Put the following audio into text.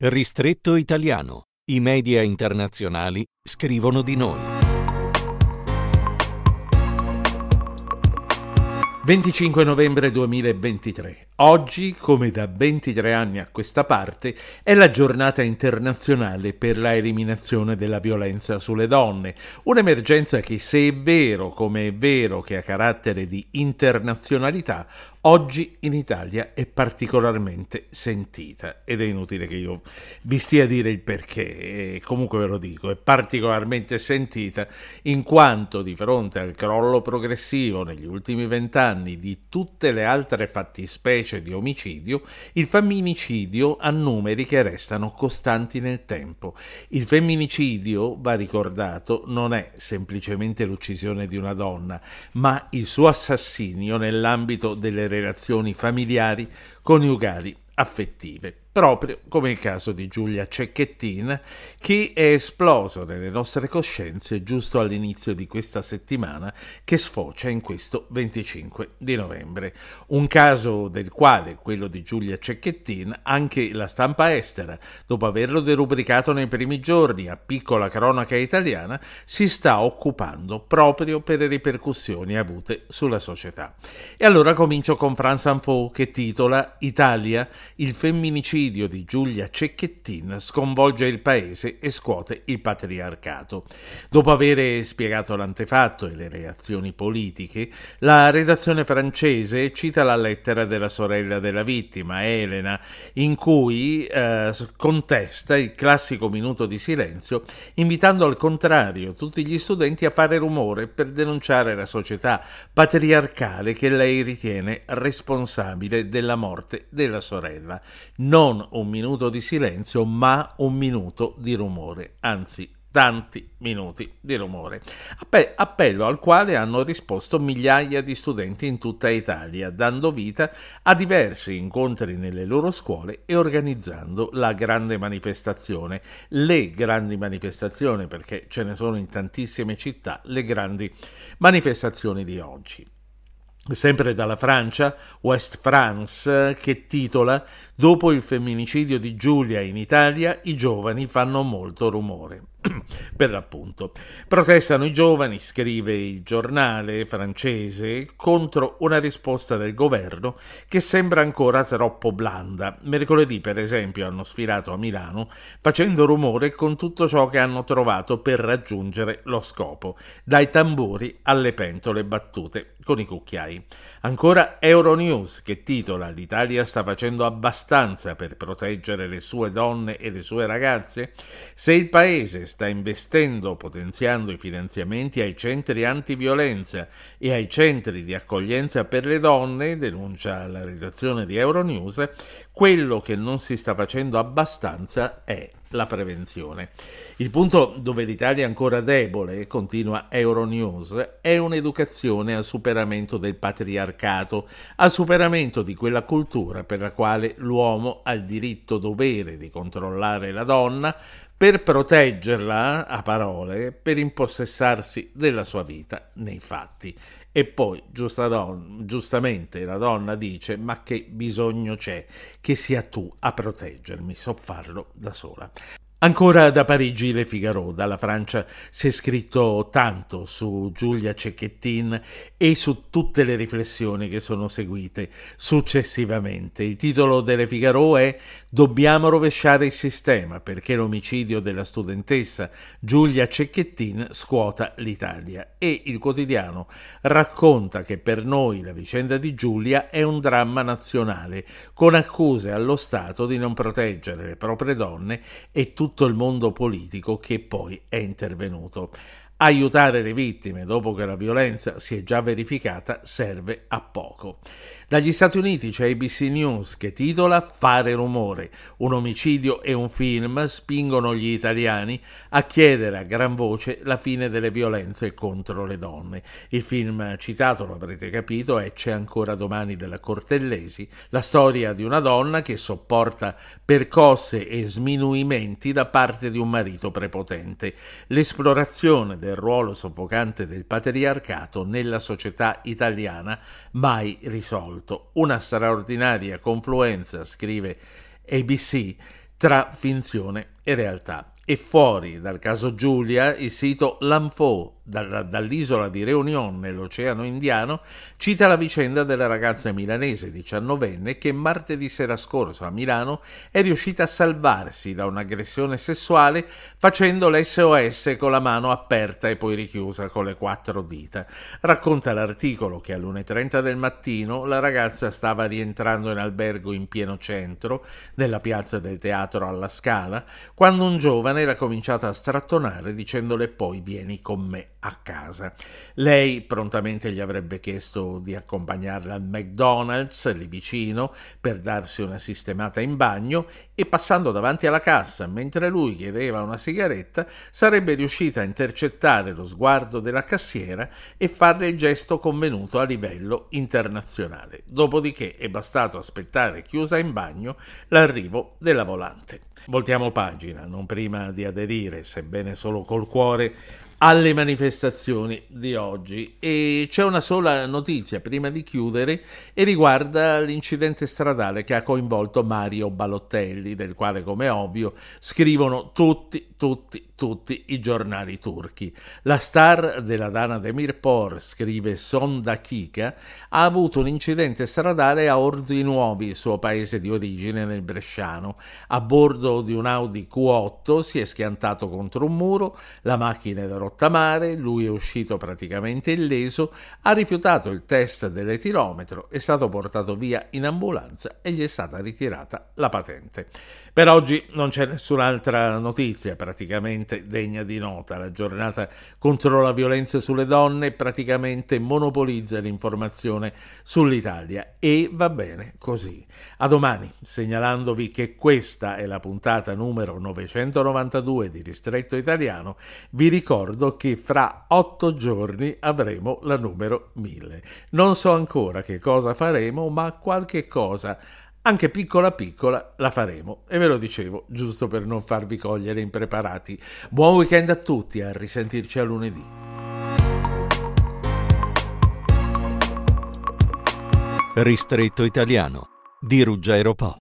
Ristretto italiano. I media internazionali scrivono di noi. 25 novembre 2023. Oggi, come da 23 anni a questa parte, è la giornata internazionale per la eliminazione della violenza sulle donne, un'emergenza che se è vero, come è vero, che ha carattere di internazionalità, oggi in Italia è particolarmente sentita ed è inutile che io vi stia a dire il perché, comunque ve lo dico, è particolarmente sentita in quanto di fronte al crollo progressivo negli ultimi vent'anni di tutte le altre fattispecie specie di omicidio, il femminicidio ha numeri che restano costanti nel tempo. Il femminicidio, va ricordato, non è semplicemente l'uccisione di una donna, ma il suo assassinio nell'ambito delle relazioni familiari, coniugali, affettive proprio come il caso di Giulia Cecchettin, che è esploso nelle nostre coscienze giusto all'inizio di questa settimana che sfocia in questo 25 di novembre. Un caso del quale, quello di Giulia Cecchettin, anche la stampa estera, dopo averlo derubricato nei primi giorni a piccola cronaca italiana, si sta occupando proprio per le ripercussioni avute sulla società. E allora comincio con Franz Anfo che titola Italia, il femminicidio l'omicidio di Giulia Cecchettin sconvolge il paese e scuote il patriarcato. Dopo aver spiegato l'antefatto e le reazioni politiche, la redazione francese cita la lettera della sorella della vittima, Elena, in cui eh, contesta il classico minuto di silenzio, invitando al contrario tutti gli studenti a fare rumore per denunciare la società patriarcale che lei ritiene responsabile della morte della sorella. Non non un minuto di silenzio, ma un minuto di rumore, anzi tanti minuti di rumore, appello al quale hanno risposto migliaia di studenti in tutta Italia, dando vita a diversi incontri nelle loro scuole e organizzando la grande manifestazione, le grandi manifestazioni, perché ce ne sono in tantissime città, le grandi manifestazioni di oggi sempre dalla Francia, West France, che titola Dopo il femminicidio di Giulia in Italia i giovani fanno molto rumore. per l'appunto. Protestano i giovani, scrive il giornale francese, contro una risposta del governo che sembra ancora troppo blanda. Mercoledì, per esempio, hanno sfilato a Milano facendo rumore con tutto ciò che hanno trovato per raggiungere lo scopo, dai tamburi alle pentole battute con i cucchiai. Ancora Euronews che titola L'Italia sta facendo abbastanza per proteggere le sue donne e le sue ragazze? Se il paese sta investendo potenziando i finanziamenti ai centri antiviolenza e ai centri di accoglienza per le donne, denuncia la redazione di Euronews, quello che non si sta facendo abbastanza è la prevenzione. Il punto dove l'Italia è ancora debole, continua Euronews, è un'educazione al superamento del patriarcato, al superamento di quella cultura per la quale l'uomo ha il diritto dovere di controllare la donna, per proteggerla eh, a parole, per impossessarsi della sua vita nei fatti. E poi, don- giustamente, la donna dice, ma che bisogno c'è che sia tu a proteggermi, so farlo da sola. Ancora da Parigi Le Figaro, dalla Francia si è scritto tanto su Giulia Cecchettin e su tutte le riflessioni che sono seguite successivamente. Il titolo delle Figaro è Dobbiamo rovesciare il sistema perché l'omicidio della studentessa Giulia Cecchettin scuota l'Italia e il quotidiano racconta che per noi la vicenda di Giulia è un dramma nazionale con accuse allo Stato di non proteggere le proprie donne e tutte tutto il mondo politico che poi è intervenuto. Aiutare le vittime dopo che la violenza si è già verificata serve a poco. Dagli Stati Uniti c'è ABC News che titola Fare rumore. Un omicidio e un film spingono gli italiani a chiedere a gran voce la fine delle violenze contro le donne. Il film citato, lo avrete capito, è C'è ancora domani della Cortellesi, la storia di una donna che sopporta percosse e sminuimenti da parte di un marito prepotente. L'esplorazione del ruolo soffocante del patriarcato nella società italiana mai risolta ascolto una straordinaria confluenza, scrive ABC, tra finzione e realtà. E fuori dal caso Giulia il sito Lanfaux dall'isola di Reunion nell'Oceano Indiano, cita la vicenda della ragazza milanese diciannovenne che martedì sera scorsa a Milano è riuscita a salvarsi da un'aggressione sessuale facendo l'SOS con la mano aperta e poi richiusa con le quattro dita. Racconta l'articolo che alle 1.30 del mattino la ragazza stava rientrando in albergo in pieno centro, nella piazza del teatro alla Scala, quando un giovane l'ha cominciata a strattonare dicendole poi vieni con me a casa. Lei prontamente gli avrebbe chiesto di accompagnarla al McDonald's lì vicino per darsi una sistemata in bagno e passando davanti alla cassa mentre lui chiedeva una sigaretta sarebbe riuscita a intercettare lo sguardo della cassiera e farle il gesto convenuto a livello internazionale. Dopodiché è bastato aspettare chiusa in bagno l'arrivo della volante. Voltiamo pagina, non prima di aderire, sebbene solo col cuore, alle manifestazioni di oggi e c'è una sola notizia prima di chiudere e riguarda l'incidente stradale che ha coinvolto Mario Balottelli del quale come ovvio scrivono tutti tutti tutti i giornali turchi. La star della Dana Demirpor, scrive Sonda Kika, ha avuto un incidente stradale a Orzi Nuovi, suo paese di origine nel Bresciano. A bordo di un Audi Q8 si è schiantato contro un muro, la macchina è da rottamare, lui è uscito praticamente illeso, ha rifiutato il test dell'etilometro, è stato portato via in ambulanza e gli è stata ritirata la patente. Per oggi non c'è nessun'altra notizia praticamente veramente degna di nota. La giornata contro la violenza sulle donne praticamente monopolizza l'informazione sull'Italia e va bene così. A domani, segnalandovi che questa è la puntata numero 992 di Ristretto Italiano, vi ricordo che fra otto giorni avremo la numero 1000. Non so ancora che cosa faremo, ma qualche cosa anche piccola piccola la faremo e ve lo dicevo giusto per non farvi cogliere impreparati. Buon weekend a tutti, a risentirci a lunedì. Ristretto italiano di Ruggero Po.